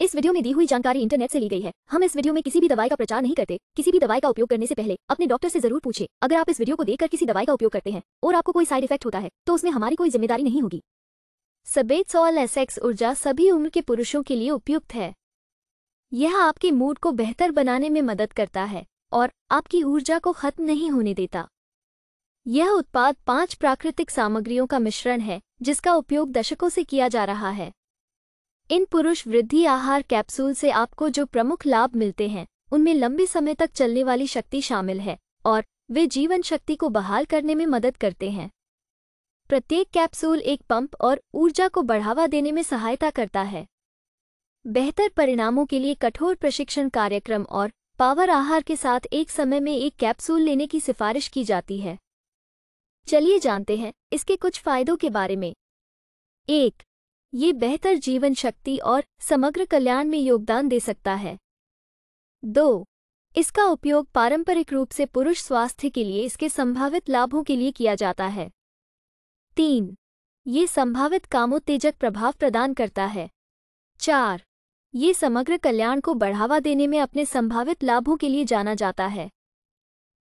इस वीडियो में दी हुई जानकारी इंटरनेट से ली गई है हम इस वीडियो में किसी भी दवाई का प्रचार नहीं करते किसी भी दवाई का उपयोग करने से पहले अपने डॉक्टर से जरूर पूछे अगर आप इस वीडियो को देखकर किसी दवाई का उपयोग करते हैं और आपको कोई साइड इफेक्ट होता है तो उसमें हमारी कोई जिम्मेदारी नहीं होगी सबेद सॉल एसेक्स ऊर्जा सभी उम्र के पुरुषों के लिए उपयुक्त है यह आपके मूड को बेहतर बनाने में मदद करता है और आपकी ऊर्जा को खत्म नहीं होने देता यह उत्पाद पांच प्राकृतिक सामग्रियों का मिश्रण है जिसका उपयोग दशकों से किया जा रहा है इन पुरुष वृद्धि आहार कैप्सूल से आपको जो प्रमुख लाभ मिलते हैं उनमें लंबे समय तक चलने वाली शक्ति शामिल है और वे जीवन शक्ति को बहाल करने में मदद करते हैं प्रत्येक कैप्सूल एक पंप और ऊर्जा को बढ़ावा देने में सहायता करता है बेहतर परिणामों के लिए कठोर प्रशिक्षण कार्यक्रम और पावर आहार के साथ एक समय में एक कैप्सूल लेने की सिफारिश की जाती है चलिए जानते हैं इसके कुछ फायदों के बारे में एक ये बेहतर जीवन शक्ति और समग्र कल्याण में योगदान दे सकता है दो इसका उपयोग पारंपरिक रूप से पुरुष स्वास्थ्य के लिए इसके संभावित लाभों के लिए किया जाता है तीन ये संभावित कामोत्तेजक प्रभाव प्रदान करता है चार ये समग्र कल्याण को बढ़ावा देने में अपने संभावित लाभों के लिए जाना जाता है